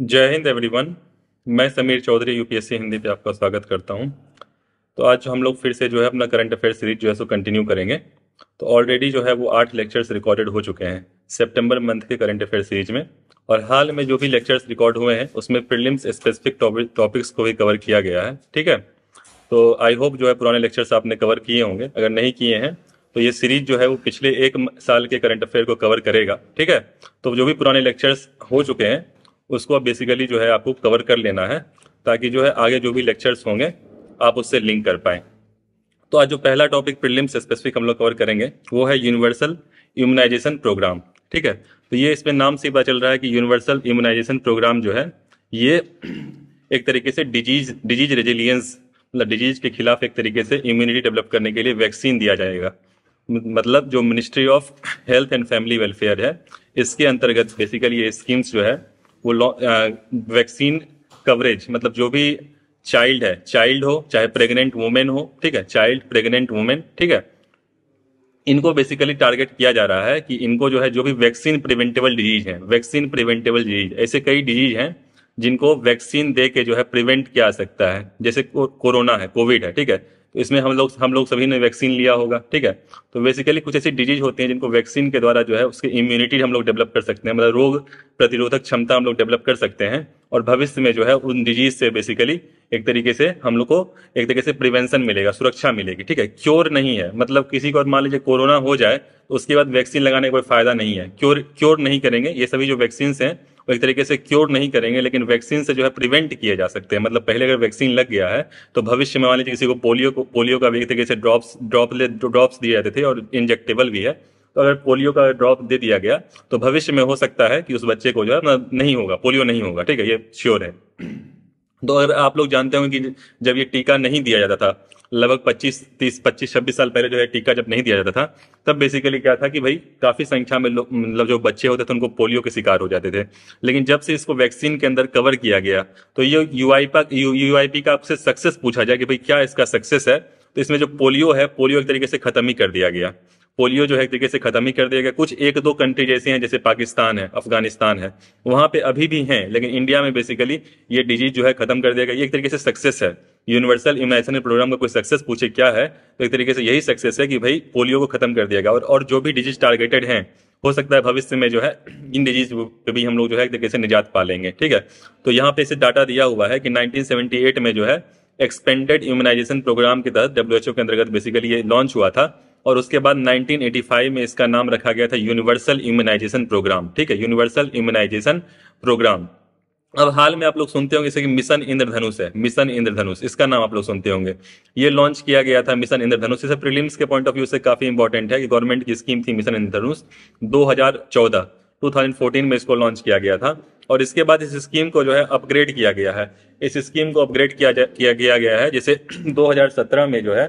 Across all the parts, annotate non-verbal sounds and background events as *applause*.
जय हिंद एवरीवन मैं समीर चौधरी यूपीएससी हिंदी पे आपका स्वागत करता हूँ तो आज हम लोग फिर से जो है अपना करंट अफेयर सीरीज जो है सो कंटिन्यू करेंगे तो ऑलरेडी जो है वो आठ लेक्चर्स रिकॉर्डेड हो चुके हैं सितंबर मंथ के करंट अफेयर सीरीज में और हाल में जो भी लेक्चर्स रिकॉर्ड हुए हैं उसमें फिल्म स्पेसिफिक टॉपिक्स को भी कवर किया गया है ठीक है तो आई होप जो है पुराने लेक्चर्स आपने कवर किए होंगे अगर नहीं किए हैं तो ये सीरीज जो है वो पिछले एक साल के करंट अफेयर को कवर करेगा ठीक है तो जो भी पुराने लेक्चर्स हो चुके हैं उसको बेसिकली जो है आपको कवर कर लेना है ताकि जो है आगे जो भी लेक्चर्स होंगे आप उससे लिंक कर पाएँ तो आज जो पहला टॉपिक प्रिलिम्स स्पेसिफिक हम लोग कवर करेंगे वो है यूनिवर्सल इम्यूनाइजेशन प्रोग्राम ठीक है तो ये इसमें नाम से पता चल रहा है कि यूनिवर्सल इम्यूनाइजेशन प्रोग्राम जो है ये एक तरीके से डिजीज डिजीज रेजिलियंस मतलब डिजीज के खिलाफ एक तरीके से इम्यूनिटी डेवलप करने के लिए वैक्सीन दिया जाएगा मतलब जो ministry of health and family welfare है इसके अंतर्गत बेसिकली ये स्कीम्स जो है वो वैक्सीन कवरेज uh, मतलब जो भी चाइल्ड है चाइल्ड हो चाहे प्रेग्नेंट वुमेन हो ठीक है चाइल्ड प्रेग्नेंट वुमेन ठीक है इनको बेसिकली टारगेट किया जा रहा है कि इनको जो है जो भी वैक्सीन प्रिवेंटेबल डिजीज है वैक्सीन प्रिवेंटेबल डिजीज ऐसे कई डिजीज हैं जिनको वैक्सीन दे के जो है प्रिवेंट किया जा सकता है जैसे कोरोना है कोविड है ठीक है तो इसमें हम लोग हम लोग सभी ने वैक्सीन लिया होगा ठीक है तो बेसिकली कुछ ऐसी डिजीज होती हैं जिनको वैक्सीन के द्वारा जो है उसकी इम्यूनिटी हम लोग डेवलप कर सकते हैं मतलब रोग प्रतिरोधक क्षमता हम लोग डेवलप कर सकते हैं और भविष्य में जो है उन डिजीज से बेसिकली एक तरीके से हम लोग को एक तरीके से प्रिवेंशन मिलेगा सुरक्षा मिलेगी ठीक है क्योर नहीं है मतलब किसी को मान लीजिए कोरोना हो जाए तो उसके बाद वैक्सीन लगाने का कोई फायदा नहीं है क्योर क्योर नहीं करेंगे ये सभी जो वैक्सीन हैं वो एक तरीके से क्योर नहीं करेंगे लेकिन वैक्सीन से जो है प्रिवेंट किए जा सकते हैं मतलब पहले अगर वैक्सीन लग गया है तो भविष्य में मान लीजिए किसी को पोलियो को पोलियो का भी एक तरीके से ड्रॉप्स ड्रॉपलेट ड्रॉप्स दिए जाते थे और इंजेक्टेबल भी है तो अगर पोलियो का ड्रॉप दे दिया गया तो भविष्य में हो सकता है कि उस बच्चे को जो है नहीं होगा पोलियो नहीं होगा ठीक है ये श्योर है तो अगर आप लोग जानते होंगे कि जब ये टीका नहीं दिया जाता था लगभग 25 30 25 छब्बीस साल पहले जो है टीका जब नहीं दिया जाता था तब बेसिकली क्या था कि भाई काफ़ी संख्या में लोग मतलब जो बच्चे होते थे उनको पोलियो के शिकार हो जाते थे लेकिन जब से इसको वैक्सीन के अंदर कवर किया गया तो ये यू आई पा यू आई पी का आपसे सक्सेस पूछा जाए कि भाई क्या इसका सक्सेस है तो इसमें जो पोलियो है पोलियो एक तरीके से खत्म ही कर दिया गया पोलियो जो है एक तरीके से खत्म ही कर दिया गया कुछ एक दो कंट्री जैसे हैं जैसे पाकिस्तान है अफगानिस्तान है वहां पे अभी भी हैं लेकिन इंडिया में बेसिकली ये डिजीज जो है खत्म कर दिया गया ये एक तरीके से सक्सेस है यूनिवर्सल इम्यूनाइजेशन प्रोग्राम का कोई सक्सेस पूछे क्या है तो एक तरीके से यही सक्सेस है कि भाई पोलियो को खत्म कर दिया गया और, और जो भी डिजीज टारगेटेड है हो सकता है भविष्य में जो है *clears throat* इन डिजीज पे भी हम लोग जो है एक तरीके से निजात पा लेंगे ठीक है तो यहाँ पे इसे डाटा दिया हुआ है कि 1978 में जो है एक्सपेंडेड इम्यूनाइजेशन प्रोग्राम के तहत डब्ल्यूएचओ के अंतर्गत बेसिकली ये लॉन्च हुआ था और उसके बाद 1985 में इसका नाम रखा गया था यूनिवर्सल इम्यूनाइजेशन प्रोग्राम ठीक है यूनिवर्सल इम्यूनाइजेशन प्रोग्राम अब हाल में आप लोग सुनते होंगे कि मिशन इंद्रधनुष है मिशन इंद्रधनुष इसका नाम आप लोग सुनते होंगे ये लॉन्च किया गया था मिशन इंद्रधनुष इसे प्रीलिम्स के पॉइंट ऑफ व्यू से काफी इंपॉर्टेंट है कि गवर्नमेंट की स्कीम थी मिशन इंद्रधनुष 2014 2014 में इसको लॉन्च किया गया था और इसके बाद इस स्कीम को जो है अपग्रेड किया गया है इस स्कीम को अपग्रेड किया किया गया, गया है जैसे 2017 में जो है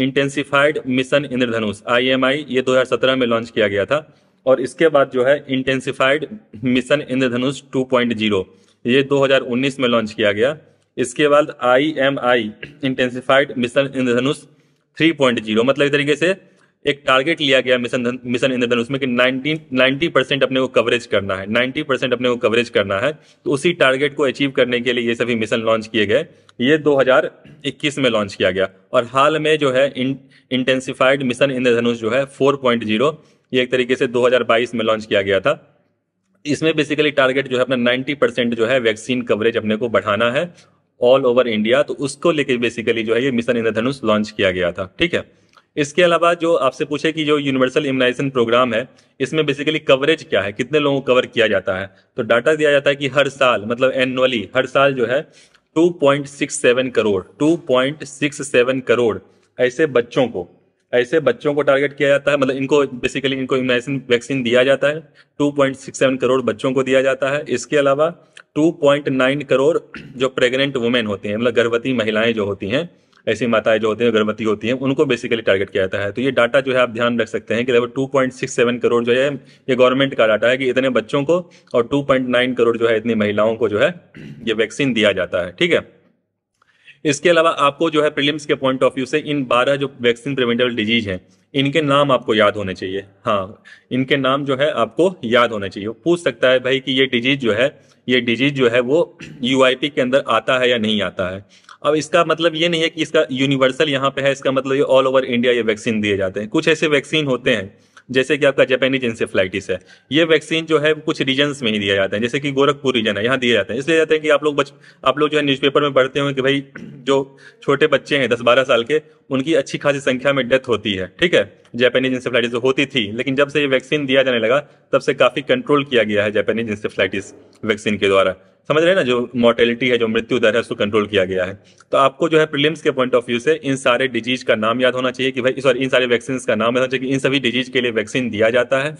इंटेंसिफाइड मिशन इंद्रधनुष आईएमआई ये 2017 में लॉन्च किया गया था और इसके बाद जो है इंटेंसिफाइड मिशन इंद्रधनुष 2.0 ये 2019 में लॉन्च किया गया इसके बाद I M I intensified mission Indradhanush 3.0 मतलब इस तरीके से एक टारगेट लिया गया मिशन मिशन इंद्रधनुष में कि 90 90 परसेंट अपने को कवरेज करना है 90 परसेंट अपने को कवरेज करना है तो उसी टारगेट को अचीव करने के लिए ये सभी मिशन लॉन्च किए गए ये 2021 में लॉन्च किया गया और हाल में जो है इंटेंसिफाइड मिशन इंद्रधनुष जो है 4.0 ये एक तरीके से 2022 में लॉन्च किया गया था इसमें बेसिकली टारगेट जो है अपना नाइन्टी परसेंट जो है वैक्सीन कवरेज अपने को बढ़ाना है ऑल ओवर इंडिया तो उसको लेकर बेसिकली जो है ये मिशन इंद्रधनुष लॉन्च किया गया था ठीक है इसके अलावा जो आपसे पूछे कि जो यूनिवर्सल इम्यूनाइजेशन प्रोग्राम है इसमें बेसिकली कवरेज क्या है कितने लोगों को कवर किया जाता है तो डाटा दिया जाता है कि हर साल मतलब एनुअली हर साल जो है 2.67 करोड़ 2.67 करोड़ ऐसे बच्चों को ऐसे बच्चों को टारगेट किया जाता है मतलब इनको बेसिकली इनको इम्यूनाइजेशन वैक्सीन दिया जाता है 2.67 करोड़ बच्चों को दिया जाता है इसके अलावा 2.9 करोड़ जो प्रेग्नेंट वुमेन होती हैं मतलब गर्भवती महिलाएं जो होती हैं ऐसी माताएं जो होती हैं गर्भवती होती हैं उनको बेसिकली टारगेट किया जाता है तो ये डाटा जो है आप ध्यान रख सकते हैं कि लगभग टू करोड़ जो है ये गवर्नमेंट का डाटा है कि इतने बच्चों को और टू करोड़ जो है इतनी महिलाओं को जो है ये वैक्सीन दिया जाता है ठीक है इसके अलावा आपको जो है प्रिलिम्स के पॉइंट ऑफ व्यू से इन बारह जो वैक्सीन प्रिवेंटेबल डिजीज हैं इनके नाम आपको याद होने चाहिए हाँ इनके नाम जो है आपको याद होने चाहिए पूछ सकता है भाई कि ये डिजीज जो है ये डिजीज जो है वो यू के अंदर आता है या नहीं आता है अब इसका मतलब ये नहीं है कि इसका यूनिवर्सल यहाँ पे है इसका मतलब ये ऑल ओवर इंडिया ये वैक्सीन दिए जाते हैं कुछ ऐसे वैक्सीन होते हैं जैसे कि आपका जापानीज इंसेफ्लाइटिस है ये वैक्सीन जो है कुछ रीजन में ही दिया जाता है जैसे कि गोरखपुर रीजन है यहाँ दिए जाते हैं इसलिए जाते हैं कि आप लोग बच आप लोग जो है न्यूज़पेपर में पढ़ते होंगे कि भाई जो छोटे बच्चे हैं दस बारह साल के उनकी अच्छी खासी संख्या में डेथ होती है ठीक है जापानीज इंसेफ्लाइटिस तो होती थी लेकिन जब से ये वैक्सीन दिया जाने लगा तब से काफ़ी कंट्रोल किया गया है जापानीज इंसेफ्लाइटिस वैक्सीन के द्वारा समझ रहे हैं ना जो मोर्टेलिटी है जो मृत्यु दर है उसको कंट्रोल किया गया है तो आपको जो है प्रिलिम्स के पॉइंट ऑफ व्यू से इन सारे डिजीज का नाम याद होना चाहिए कि भाई सॉरी इन सारे वैक्सीन का नाम याद होना चाहिए कि इन सभी डिजीज के लिए वैक्सीन दिया जाता है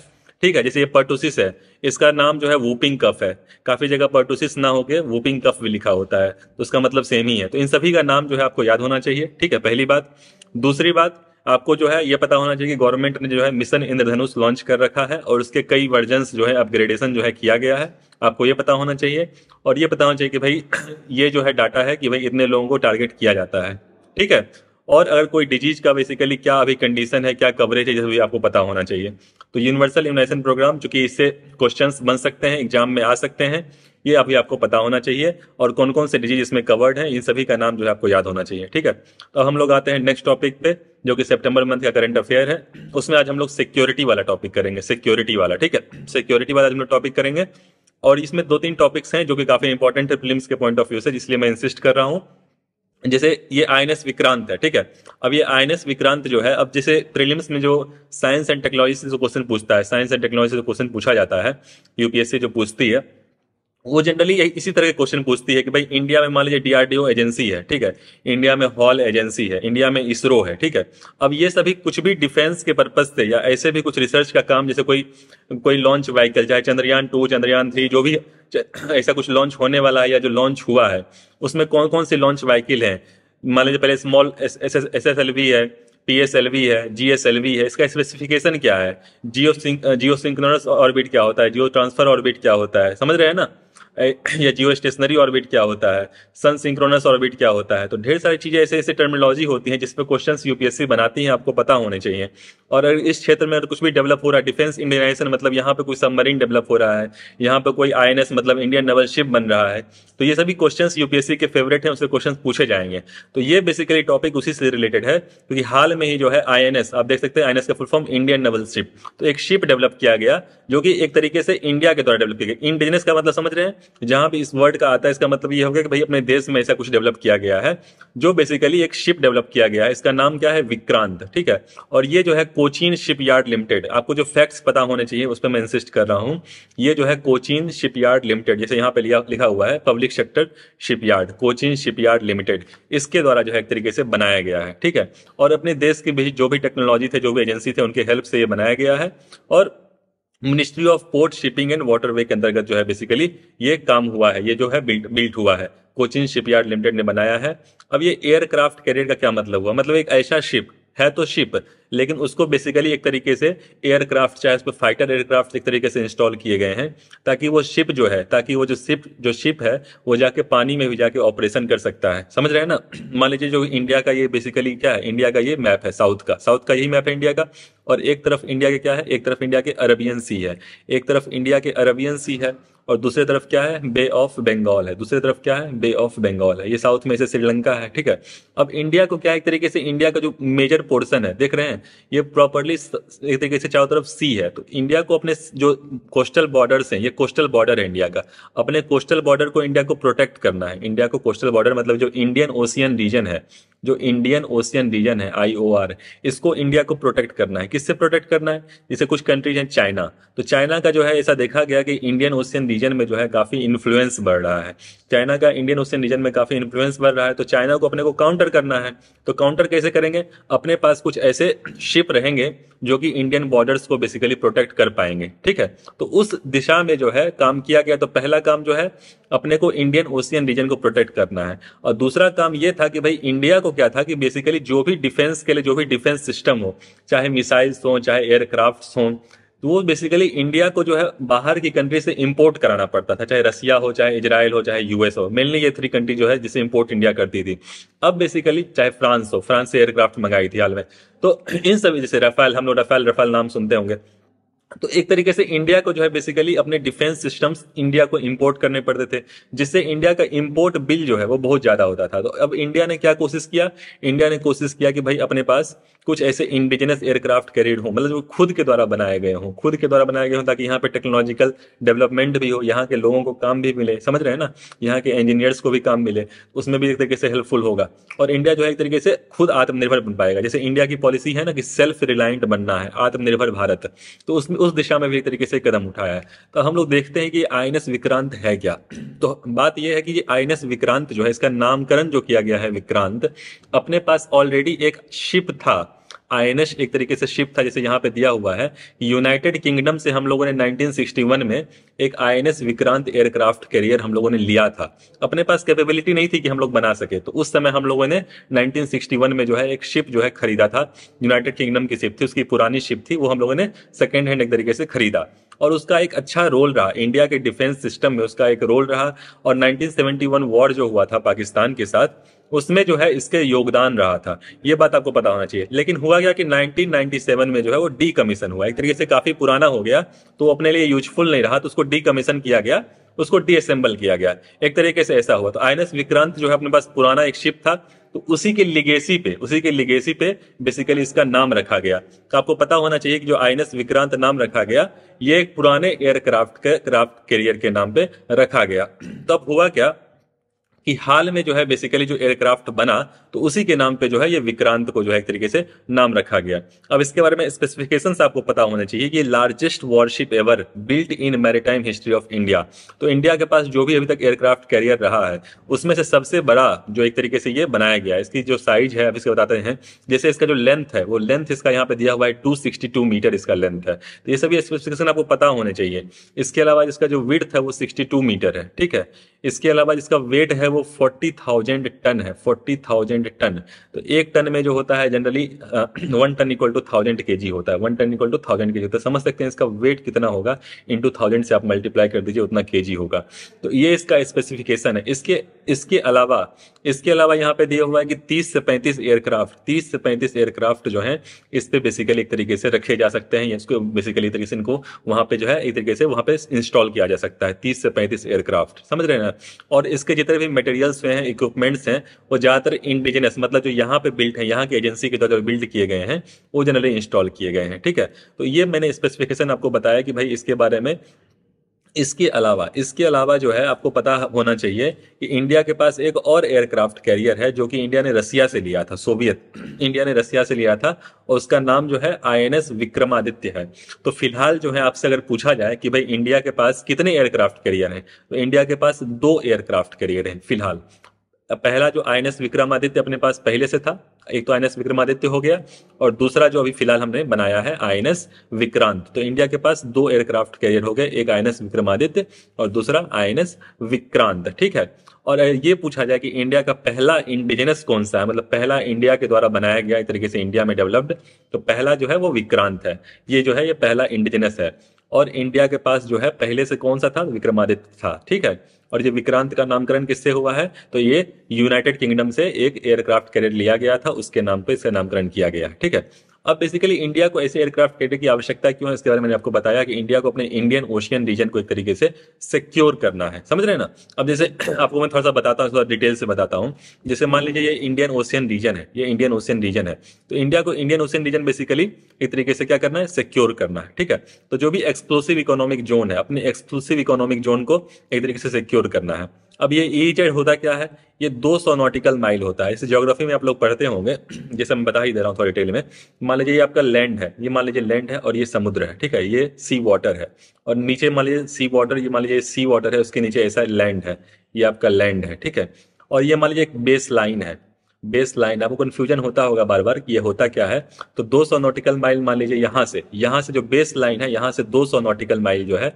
ठीक है जैसे ये पर्टोसिस है इसका नाम जो है वूपिंग कफ है काफी जगह पर्टोसिस ना होके वूपिंग कफ भी लिखा होता है तो उसका मतलब सेम ही है तो इन सभी का नाम जो है आपको याद होना चाहिए ठीक है पहली बात दूसरी बात आपको जो है ये पता होना चाहिए कि गवर्नमेंट ने जो है मिशन इंद्रधनुष लॉन्च कर रखा है और उसके कई वर्जन जो है अपग्रेडेशन जो है किया गया है आपको ये पता होना चाहिए और ये पता होना चाहिए कि भाई ये जो है डाटा है कि भाई इतने लोगों को टारगेट किया जाता है ठीक है और अगर कोई डिजीज का बेसिकली क्या अभी कंडीशन है क्या कवरेज है जैसे भी आपको पता होना चाहिए तो यूनिवर्सल इम्यूनाइजेशन प्रोग्राम चूंकि इससे क्वेश्चन बन सकते हैं एग्जाम में आ सकते हैं ये अभी आपको पता होना चाहिए और कौन कौन से डिजीज इसमें कवर्ड है इन सभी का नाम जो है आपको याद होना चाहिए ठीक है तो हम लोग आते हैं नेक्स्ट टॉपिक पे जो कि सेप्टेम्बर मंथ का करंट अफेयर है उसमें आज हम लोग सिक्योरिटी वाला टॉपिक करेंगे सिक्योरिटी वाला ठीक है सिक्योरिटी वाला हम लोग टॉपिक करेंगे और इसमें दो तीन टॉपिक्स हैं जो कि काफी इंपॉर्टेंट है फिल्म के पॉइंट ऑफ व्यू से इसलिए मैं इंसिस्ट कर रहा हूँ जैसे ये आई विक्रांत है ठीक है अब ये आई विक्रांत जो है अब जैसे प्रीलिम्स में जो साइंस एंड टेक्नोलॉजी से जो क्वेश्चन पूछता है साइंस एंड टेक्नोलॉजी से क्वेश्चन पूछा जाता है यूपीएससी जो पूछती है वो जनरली इसी तरह के क्वेश्चन पूछती है कि भाई इंडिया में मान लीजिए डीआरडीओ एजेंसी है ठीक है इंडिया में हॉल एजेंसी है इंडिया में इसरो है ठीक है अब ये सभी कुछ भी डिफेंस के पर्पज से या ऐसे भी कुछ रिसर्च का काम जैसे कोई कोई लॉन्च व्हीकल चाहे चंद्रयान टू चंद्रयान थ्री जो भी ऐसा कुछ लॉन्च होने वाला है या जो लॉन्च हुआ है उसमें कौन कौन से लॉन्च वाइकिल हैं मान लीजिए पहले small S S L V है पी एस एल वी है जी एस एल वी है इसका स्पेसिफिकेशन क्या है जियो जियो सिंक्रोनस ऑर्बिट क्या होता है जियो ट्रांसफर ऑर्बिट क्या होता है समझ रहे हैं ना *clears throat* या जियो स्टेशनरी ऑर्बिट क्या होता है सन सिंक्रोनस ऑर्बिट क्या होता है तो ढेर सारी चीज़ें ऐसे ऐसे टर्मिनोलॉजी होती हैं जिसमें क्वेश्चन यूपीएससी बनाती हैं आपको पता होने चाहिए और अगर इस क्षेत्र में अगर कुछ भी डेवलप हो रहा है डिफेंस इंडियनाइजेशन मतलब यहाँ पर कोई सबमरीन डेवलप हो रहा है यहाँ पर कोई आई मतलब इंडियन नेवल शिप बन रहा है तो ये सभी क्वेश्चन यूपीएससी के फेवरेट हैं उससे क्वेश्चन पूछे जाएंगे तो ये बेसिकली टॉपिक उसी से रिलेटेड है क्योंकि तो हाल में ही जो है आई आप देख सकते हैं आई का full form Indian naval ship तो एक शिप डेवलप किया गया जो कि एक तरीके से इंडिया के द्वारा डेवलप किया गया इंडिजिनस का मतलब समझ रहे हैं जहां भी इस वर्ड का आता है इसका मतलब ये होगा कि भाई अपने देश में ऐसा कुछ डेवलप किया गया है जो बेसिकली एक शिप डेवलप किया गया है इसका नाम क्या है विक्रांत ठीक है और ये जो है कोचीन शिप यार्ड लिमिटेड आपको जो फैक्ट्स पता होने चाहिए उस पर मैं इंसिस्ट कर रहा हूँ ये जो है कोचीन शिप यार्ड लिमिटेड जैसे यहाँ पे लिखा हुआ है public sector shipyard Cochin shipyard limited इसके द्वारा जो है एक तरीके से बनाया गया है ठीक है और अपने देश की भी जो भी टेक्नोलॉजी थे जो भी एजेंसी थे उनके हेल्प से ये बनाया गया है और ministry of port shipping and waterway के अंतर्गत जो है बेसिकली ये काम हुआ है ये जो है बिल्ट बिल्ट हुआ है कोचिन शिपयार्ड लिमिटेड ने बनाया है अब ये एयरक्राफ्ट कैरियर का क्या मतलब हुआ मतलब एक ऐसा शिप है तो शिप लेकिन उसको बेसिकली एक तरीके से एयरक्राफ्ट चाहे उस पर फाइटर एयरक्राफ्ट एक तरीके से इंस्टॉल किए गए हैं ताकि वो शिप जो है ताकि वो जो शिप जो शिप है वो जाके पानी में भी जाके ऑपरेशन कर सकता है समझ रहे हैं ना *clears throat* मान लीजिए जो इंडिया का ये बेसिकली क्या है इंडिया का ये मैप है साउथ का साउथ का यही मैप है इंडिया का और एक तरफ इंडिया के क्या है एक तरफ इंडिया के अरबियन सी है एक तरफ इंडिया के अरबियन सी है और दूसरी तरफ क्या है बे ऑफ बंगाल है दूसरी तरफ क्या है बे ऑफ बंगाल है ये साउथ में से श्रीलंका है ठीक है अब इंडिया को क्या एक तरीके से इंडिया का जो मेजर पोर्सन है देख रहे हैं हैं ये प्रॉपरली एक तरीके से चारों तरफ सी है तो इंडिया को अपने जो कोस्टल बॉर्डर हैं ये कोस्टल बॉर्डर है इंडिया का अपने कोस्टल बॉर्डर को इंडिया को प्रोटेक्ट करना है इंडिया को कोस्टल बॉर्डर मतलब जो इंडियन ओशियन रीजन है जो इंडियन ओशियन रीजन है आई इसको इंडिया को प्रोटेक्ट करना है किससे प्रोटेक्ट करना है जैसे कुछ कंट्रीज हैं चाइना तो चाइना का जो है ऐसा देखा गया कि इंडियन ओशियन रीजन में जो है काफ़ी इन्फ्लुएंस बढ़ रहा है चाइना का इंडियन ओशियन रीजन में काफ़ी इन्फ्लुएंस बढ़ रहा है तो चाइना को अपने को काउंटर करना है तो काउंटर कैसे करेंगे अपने पास कुछ ऐसे शिप रहेंगे जो कि इंडियन बॉर्डर्स को बेसिकली प्रोटेक्ट कर पाएंगे ठीक है तो उस दिशा में जो है काम किया गया तो पहला काम जो है अपने को इंडियन ओशियन रीजन को प्रोटेक्ट करना है और दूसरा काम यह था कि भाई इंडिया को क्या था कि बेसिकली जो भी डिफेंस के लिए जो भी डिफेंस सिस्टम हो चाहे मिसाइल्स हों चाहे एयरक्राफ्ट हों तो वो बेसिकली इंडिया को जो है बाहर की कंट्री से इम्पोर्ट कराना पड़ता था चाहे रसिया हो चाहे इजराइल हो चाहे यूएस हो मेनली ये थ्री कंट्री जो है जिसे इम्पोर्ट इंडिया करती थी अब बेसिकली चाहे फ्रांस हो फ्रांस से एयरक्राफ्ट मंगाई थी हाल में तो इन सभी जैसे रफेल हम लोग रफेल रफेल नाम सुनते होंगे तो एक तरीके से इंडिया को जो है बेसिकली अपने डिफेंस सिस्टम्स इंडिया को इंपोर्ट करने पड़ते थे जिससे इंडिया का इंपोर्ट बिल जो है वो बहुत ज्यादा होता था तो अब इंडिया ने क्या कोशिश किया इंडिया ने कोशिश किया कि भाई अपने पास कुछ ऐसे इंडिजिनस एयरक्राफ्ट कैरियर हो मतलब जो खुद के द्वारा बनाए गए हों खुद के द्वारा बनाए गए हों ताकि यहाँ पे टेक्नोलॉजिकल डेवलपमेंट भी हो यहाँ के लोगों को काम भी मिले समझ रहे हैं ना यहाँ के इंजीनियर्स को भी काम मिले उसमें भी एक तरीके से हेल्पफुल होगा और इंडिया जो है एक तरीके से खुद आत्मनिर्भर बन पाएगा जैसे इंडिया की पॉलिसी है ना कि सेल्फ रिलायंट बनना है आत्मनिर्भर भारत तो उसमें उस दिशा में भी एक तरीके से कदम उठाया है तो हम लोग देखते हैं कि आई विक्रांत है क्या तो बात यह है कि ये आई विक्रांत जो है इसका नामकरण जो किया गया है विक्रांत अपने पास ऑलरेडी एक शिप था आईएनएस एक तरीके से शिप था जैसे यहाँ पे दिया हुआ है यूनाइटेड किंगडम से हम लोगों ने 1961 में एक आईएनएस विक्रांत एयरक्राफ्ट कैरियर हम लोगों ने लिया था अपने पास कैपेबिलिटी नहीं थी कि हम लोग बना सके तो उस समय हम लोगों ने 1961 में जो है एक शिप जो है खरीदा था यूनाइटेड किंगडम की शिप थी उसकी पुरानी शिप थी वो हम लोगों ने सेकेंड हैंड एक तरीके से खरीदा और उसका एक अच्छा रोल रहा इंडिया के डिफेंस सिस्टम में उसका एक रोल रहा और 1971 वॉर जो हुआ था पाकिस्तान के साथ उसमें जो है इसके योगदान रहा था ये बात आपको पता होना चाहिए लेकिन हुआ क्या कि 1997 में जो है वो डी कमीशन हुआ एक तरीके से काफी पुराना हो गया तो अपने लिए यूजफुल नहीं रहा तो उसको डी कमीशन किया गया उसको डीअसेंबल किया गया एक तरीके से ऐसा हुआ तो आई विक्रांत जो है अपने पास पुराना एक शिप था तो उसी के लिगेसी पे उसी के लिगेसी पे बेसिकली इसका नाम रखा गया तो आपको पता होना चाहिए कि जो आई विक्रांत नाम रखा गया ये एक पुराने एयरक्राफ्ट के क्राफ्ट करियर के नाम पे रखा गया तब हुआ क्या कि हाल में जो है बेसिकली जो एयरक्राफ्ट बना तो उसी के नाम पे जो है ये विक्रांत को जो है एक तरीके से नाम रखा गया अब इसके बारे में स्पेसिफिकेशन आपको पता होने चाहिए कि largest warship ever built in maritime history of India तो इंडिया के पास जो भी अभी तक एयरक्राफ्ट कैरियर रहा है उसमें से सबसे बड़ा जो एक तरीके से ये बनाया गया इसकी जो साइज है अब इसके बताते हैं जैसे इसका जो लेंथ है वो लेंथ इसका यहाँ पे दिया हुआ है टू मीटर इसका लेंथ है तो ये सभी स्पेसिफिकेशन आपको पता होने चाहिए इसके अलावा इसका जो विर्थ है वो सिक्सटी मीटर है ठीक है इसके अलावा इसका वेट है वो फोर्टी थाउजेंड टन है फोर्टी थाउजेंड टन तो एक टन में जो होता है generally one ton equal to thousand K G होता है one ton equal to thousand K G होता है समझ सकते हैं इसका वेट कितना होगा इन टू थाउजेंड से आप मल्टीप्लाई कर दीजिए उतना के जी होगा तो ये इसका स्पेसिफिकेशन है इसके इसके अलावा इसके अलावा यहाँ पे दिया हुआ है कि तीस से पैंतीस एयरक्राफ्ट तीस से पैंतीस एयरक्राफ्ट जो है इस पे बेसिकली एक तरीके से रखे जा सकते हैं इसको बेसिकली तरीके से इनको वहां पे जो है एक तरीके से वहां पे इंस्टॉल किया जा सकता है तीस से पैंतीस एयरक्राफ्ट समझ रहे हैं ना और इसके जितने भी मटेरियल्स हैं इक्विपमेंट्स हैं वो ज़्यादातर इंडिजिनस मतलब जो यहाँ पे बिल्ट है यहाँ की एजेंसी के द्वारा बिल्ड किए गए हैं वो जनरली इंस्टॉल किए गए हैं ठीक है तो ये मैंने स्पेसिफिकेशन आपको बताया कि भाई इसके बारे में इसके अलावा इसके अलावा जो है आपको पता होना चाहिए कि इंडिया के पास एक और एयरक्राफ्ट कैरियर है जो कि इंडिया ने रसिया से लिया था सोवियत इंडिया ने रसिया से लिया था और उसका नाम जो है आईएनएस विक्रमादित्य है तो फिलहाल जो है आपसे अगर पूछा जाए कि भाई इंडिया के पास कितने एयरक्राफ्ट कैरियर हैं तो इंडिया के पास दो एयरक्राफ्ट कैरियर हैं फिलहाल पहला जो आई विक्रमादित्य अपने पास पहले से था एक तो आई विक्रमादित्य हो गया और दूसरा जो अभी फिलहाल हमने बनाया है आई विक्रांत तो इंडिया के पास दो एयरक्राफ्ट कैरियर हो गए एक आई विक्रमादित्य और दूसरा आई विक्रांत ठीक है और ये पूछा जाए कि इंडिया का पहला इंडिजिनस कौन सा है मतलब पहला इंडिया के द्वारा बनाया गया एक तरीके से इंडिया में डेवलप्ड तो पहला जो है वो विक्रांत है ये जो है ये पहला इंडिजिनस है और इंडिया के पास जो है पहले से कौन सा था विक्रमादित्य था ठीक है और ये विक्रांत का नामकरण किससे हुआ है तो ये यूनाइटेड किंगडम से एक एयरक्राफ्ट कैरियर लिया गया था उसके नाम पे इसका नामकरण किया गया ठीक है अब बेसिकली इंडिया को ऐसे एयरक्राफ्ट कैरियर की आवश्यकता क्यों है इसके बारे में मैंने आपको बताया कि इंडिया को अपने इंडियन ओशियन रीजन को एक तरीके से सिक्योर करना है समझ रहे हैं ना अब जैसे *clears throat* आपको मैं थोड़ा सा बताता हूँ थोड़ा डिटेल से बताता हूँ जैसे मान लीजिए ये इंडियन ओशियन रीजन है ये इंडियन ओशियन रीजन है तो इंडिया को इंडियन ओशियन रीजन बेसिकली एक तरीके से क्या करना है सिक्योर करना है ठीक है तो जो भी एक्सक्लूसिव इकोनॉमिक जोन है अपने एक्सक्लूसिव इकोनॉमिक जोन को एक तरीके से सिक्योर करना है अब ये इरिटेड e होता क्या है ये 200 नॉटिकल माइल होता है इसे ज्योग्राफी में आप लोग पढ़ते होंगे जैसे मैं बता ही दे रहा हूँ थोड़ा डिटेल में मान लीजिए ये आपका लैंड है ये मान लीजिए लैंड है और ये समुद्र है ठीक है ये सी वाटर है और नीचे मान लीजिए सी वाटर ये मान लीजिए सी वाटर है उसके नीचे ऐसा लैंड है ये आपका लैंड है ठीक है और ये मान लीजिए एक बेस लाइन है बेस लाइन आपको कन्फ्यूजन होता होगा बार बार कि ये होता क्या है तो 200 नॉटिकल माइल मान लीजिए यहाँ से यहाँ से जो बेस लाइन है यहाँ से 200 नॉटिकल माइल जो है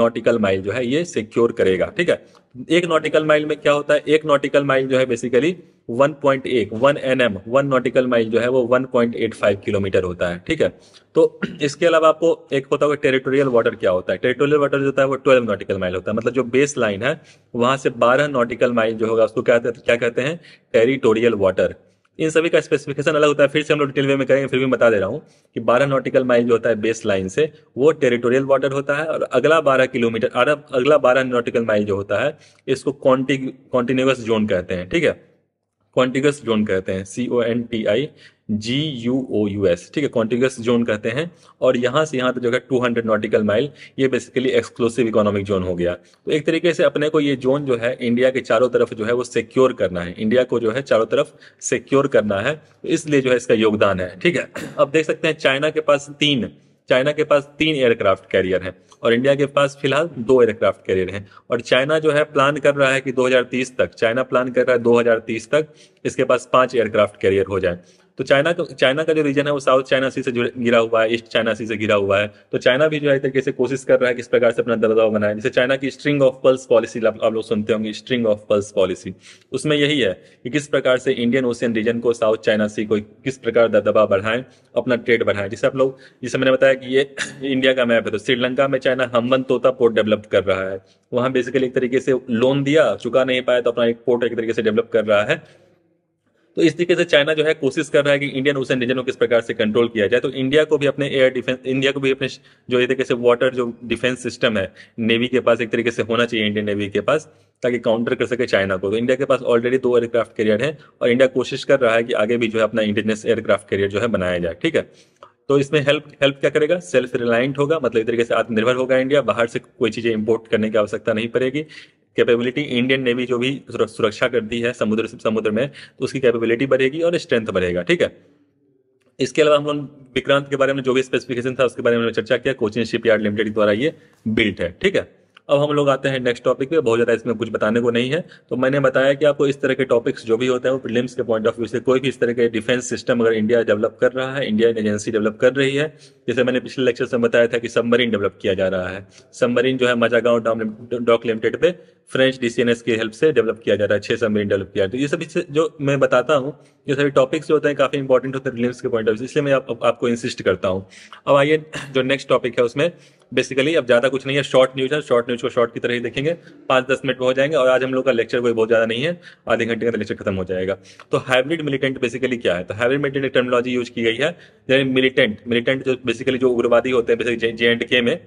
नॉटिकल माइल जो है ये सिक्योर करेगा ठीक है एक नॉटिकल माइल में क्या होता है एक नॉटिकल माइल जो है बेसिकली 1.1 पॉइंट एक one N M one nautical mile जो है वो 1.85 किलोमीटर होता है ठीक है तो इसके अलावा आपको एक होता होगा टेरिटोरियल वाटर क्या होता है टेरिटोरियल वाटर जो होता है वो 12 नॉटिकल माइल होता है मतलब जो बेस लाइन है वहां से 12 नॉटिकल माइल जो होगा उसको क्या क्या कहते हैं टेरिटोरियल वाटर इन सभी का स्पेसिफिकेशन अलग होता है फिर से हम लोग डिटेल वे में करेंगे फिर भी बता दे रहा हूँ कि 12 नॉटिकल माइल जो होता है बेस लाइन से वो टेरिटोरियल वाटर होता है और अगला 12 किलोमीटर अरब अगला 12 नॉटिकल माइल जो होता है इसको कॉन्टिन्यूस जोन कहते हैं ठीक है कॉन्टिन्यूस जोन कहते हैं C O N T I G U O U S ठीक है कॉन्टिन्यूस जोन कहते हैं और यहाँ से यहाँ तक जो है टू हंड्रेड नॉटिकल माइल ये बेसिकली एक्सक्लूसिव इकोनॉमिक जोन हो गया तो एक तरीके से अपने को ये जोन जो है इंडिया के चारों तरफ जो है वो सिक्योर करना है इंडिया को जो है चारों तरफ सिक्योर करना है तो इसलिए जो है इसका योगदान है ठीक है अब देख सकते हैं चाइना के पास तीन चाइना के पास तीन एयरक्राफ्ट कैरियर हैं और इंडिया के पास फिलहाल दो एयरक्राफ्ट कैरियर हैं और चाइना जो है प्लान कर रहा है कि 2030 तक चाइना प्लान कर रहा है 2030 तक इसके पास पांच एयरक्राफ्ट कैरियर हो जाए तो चाइना का चाइना का जो रीजन है वो साउथ चाइना सी से गिरा हुआ है ईस्ट चाइना सी से गिरा हुआ है तो चाइना भी जो है तरीके से कोशिश कर रहा है किस प्रकार से अपना दबाव बनाए जैसे चाइना की स्ट्रिंग ऑफ पल्स पॉलिसी आप लोग सुनते होंगे स्ट्रिंग ऑफ पल्स पॉलिसी उसमें यही है कि किस प्रकार से इंडियन ओशियन रीजन को साउथ चाइना सी को किस प्रकार दबदबा बढ़ाएं अपना ट्रेड बढ़ाएं जैसे आप लोग जैसे मैंने बताया कि ये इंडिया *coughs* का मैप है तो श्रीलंका में चाइना हम्बन तोता पोर्ट डेवलप कर रहा है वहां बेसिकली एक तरीके से लोन दिया चुका नहीं पाया तो अपना एक पोर्ट एक तरीके से डेवलप कर रहा है तो इस तरीके से चाइना जो है कोशिश कर रहा है कि इंडियन ओशन रीजन को किस प्रकार से कंट्रोल किया जाए तो इंडिया को भी अपने एयर डिफेंस इंडिया को भी अपने जो एक तरीके से वाटर जो डिफेंस सिस्टम है नेवी के पास एक तरीके से होना चाहिए इंडियन नेवी के पास ताकि काउंटर कर सके चाइना को तो इंडिया के पास ऑलरेडी दो एयरक्राफ्ट कैरियर है और इंडिया कोशिश कर रहा है कि आगे भी जो है अपना इंडिजनस एयरक्राफ्ट कैरियर जो है बनाया जाए ठीक है तो इसमें हेल्प हेल्प क्या करेगा सेल्फ रिलायंट होगा मतलब एक तरीके से आत्मनिर्भर होगा इंडिया बाहर से कोई चीजें इंपोर्ट करने की आवश्यकता नहीं पड़ेगी कैपेबिलिटी इंडियन नेवी जो भी सुरक्षा करती है समुद्र समुद्र में तो उसकी कैपेबिलिटी बढ़ेगी और स्ट्रेंथ बढ़ेगा ठीक है इसके अलावा हम लोग विक्रांत के बारे में जो भी स्पेसिफिकेशन था उसके बारे में चर्चा किया कोचिंग शिपयार्ड लिमिटेड द्वारा ये बिल्ट है ठीक है अब हम लोग आते हैं नेक्स्ट टॉपिक पे बहुत ज़्यादा इसमें कुछ बताने को नहीं है तो मैंने बताया कि आपको इस तरह के टॉपिक्स जो भी होते हैं वो प्रिलिम्स के पॉइंट ऑफ व्यू से कोई भी इस तरह के डिफेंस सिस्टम अगर इंडिया डेवलप कर रहा है इंडियन एजेंसी डेवलप कर रही है जैसे मैंने पिछले लेक्चर में बताया था कि सबमरीन डेवलप किया जा रहा है सबमरीन जो है मजागांव डॉक लिमिटेड पे फ्रेंच डीसीएनएस की हेल्प से डेवलप किया जा रहा है छह सबमरीन डेवलप किया तो ये सभी जो मैं बताता हूँ ये सभी टॉपिक्स जो होते हैं काफी इंपॉर्टेंट होते हैं प्रिलिम्स के पॉइंट ऑफ व्यू इसलिए मैं आप, आपको इंसिस्ट करता हूँ अब आइए जो नेक्स्ट टॉपिक है उसमें बेसिकली अब ज़्यादा कुछ नहीं है शॉर्ट न्यूज है शॉर्ट न्यूज को शॉर्ट की तरह ही देखेंगे पांच दस मिनट में हो जाएंगे और आज हम लोग का लेक्चर कोई बहुत ज़्यादा नहीं है आधे घंटे का लेक्चर तो खत्म हो जाएगा तो हाइब्रिड मिलिटेंट बेसिकली क्या है तो हाइब्रिड मिलिटेंट टेक्नोलॉजी यूज की गई है यानी मिलिटेंट मिलिटेंट जो बेसिकली जो उग्रवादी होते हैं जे एंड के में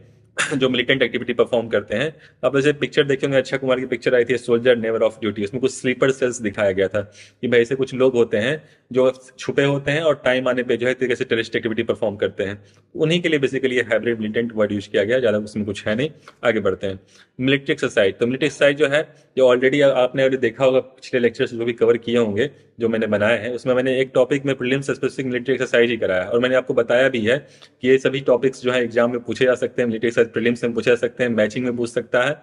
जो मिलिटेंट एक्टिविटी परफॉर्म करते हैं आप जैसे पिक्चर देखे होंगे अच्छा कुमार की पिक्चर आई थी सोल्जर नेवर ऑफ ड्यूटी उसमें कुछ स्लीपर सेल्स दिखाया गया था कि भाई ऐसे कुछ लोग होते हैं जो छुपे होते हैं और टाइम आने पे जो है तरीके से टेरिस्ट एक्टिविटी परफॉर्म करते हैं उन्हीं के लिए basically hybrid militant word use किया गया ज़्यादा उसमें कुछ है नहीं आगे बढ़ते हैं मिलिट्री एक्सरसाइज तो मिलिट्री एक्सरसाइज जो है जो ऑलरेडी आपने देखा होगा पिछले लेक्चर्स जो भी कवर किए होंगे जो मैंने बनाए हैं उसमें मैंने एक टॉपिक में प्रीलिम्स स्पेसिफिक मिलिट्री एक्सरसाइज ही कराया और मैंने आपको बताया भी है कि ये सभी टॉपिक्स जो है एग्जाम में पूछे जा सकते हैं मिलिट्री एक्सरसाइज प्रीलिम्स में पूछे जा सकते हैं मैचिंग में पूछ सकता है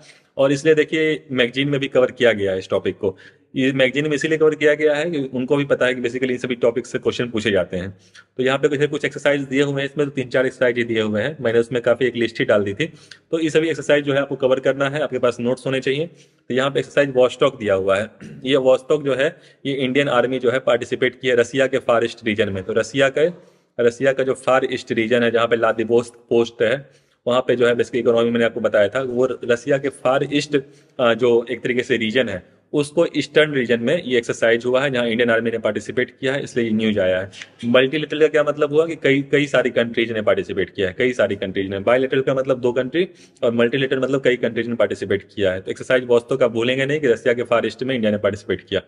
और इसलिए देखिए मैगजीन में भी कवर किया गया है इस टॉपिक को ये मैगजीन में इसीलिए कवर किया गया है कि उनको भी पता है कि बेसिकली इन सभी टॉपिक से क्वेश्चन पूछे जाते हैं तो यहाँ पे कुछ कुछ एक्सरसाइज दिए हुए हैं इसमें तो तीन चार एक्सरसाइज ही दिए हुए हैं मैंने उसमें काफ़ी एक लिस्ट ही डाल दी थी तो ये सभी एक्सरसाइज जो है आपको कवर करना है आपके पास नोट्स होने चाहिए तो यहाँ पे एक्सरसाइज वॉस्टॉक दिया हुआ है ये वॉस्टॉक जो है ये इंडियन आर्मी जो है पार्टिसिपेट की है रसिया के फार ईस्ट रीजन में तो रसिया के रसिया का जो फार ईस्ट रीजन है जहाँ पे लादिबोस्ट पोस्ट है वहाँ पे जो है बेसिकली इकोनॉमी मैंने आपको बताया था वो रसिया के फार ईस्ट जो एक तरीके से रीजन है उसको ईस्टर्न रीजन में ये एक्सरसाइज हुआ है जहां इंडियन आर्मी ने पार्टिसिपेट किया है इसलिए ये न्यूज आया है मल्टीलेटरल का क्या मतलब हुआ कि कई कई सारी कंट्रीज ने पार्टिसिपेट किया है कई सारी कंट्रीज ने बायोलेटरल का मतलब दो कंट्री और मल्टीलेटरल मतलब कई कंट्रीज ने पार्टिसिपेट किया है तो एक्सरसाइज वॉस्तों का भूलेंगे नहीं कि रसिया के फार ईस्ट में इंडिया ने पार्टिसिपेट किया